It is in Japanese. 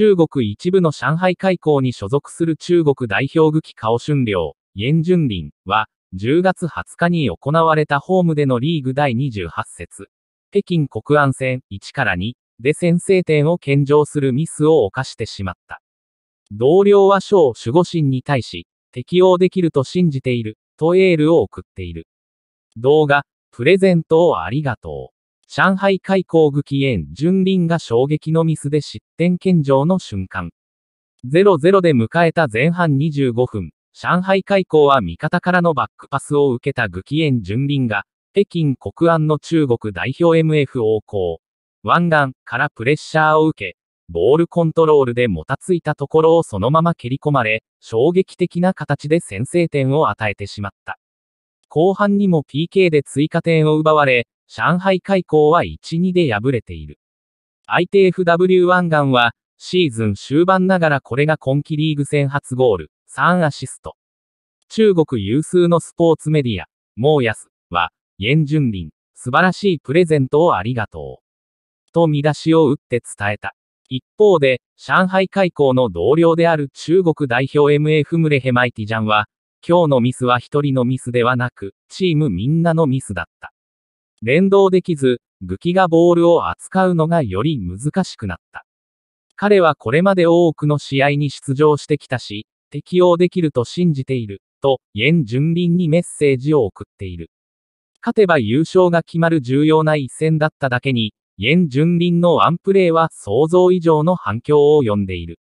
中国一部の上海海溝に所属する中国代表具紀顔春ュンリンは、10月20日に行われたホームでのリーグ第28節、北京国安戦1から2で先制点を献上するミスを犯してしまった。同僚は小守護神に対し、適応できると信じている、とエールを送っている。動画、プレゼントをありがとう。上海海港武器園純林が衝撃のミスで失点献上の瞬間。0-0で迎えた前半25分、上海海港は味方からのバックパスを受けた武器園純林が、北京国安の中国代表 MF 王行。湾岸からプレッシャーを受け、ボールコントロールでもたついたところをそのまま蹴り込まれ、衝撃的な形で先制点を与えてしまった。後半にも PK で追加点を奪われ、上海海港は1-2で敗れている。相手 f w 1ガンは、シーズン終盤ながらこれが今季リーグ戦初ゴール、3アシスト。中国有数のスポーツメディア、モーヤスは、严順林、素晴らしいプレゼントをありがとう。と見出しを打って伝えた。一方で、上海海港の同僚である中国代表 MF ムレヘマイティジャンは、今日のミスは一人のミスではなく、チームみんなのミスだった。連動できず、武器がボールを扱うのがより難しくなった。彼はこれまで多くの試合に出場してきたし、適応できると信じている、と、エン・ジュンリンにメッセージを送っている。勝てば優勝が決まる重要な一戦だっただけに、エン・ジュンリンのワンプレーは想像以上の反響を呼んでいる。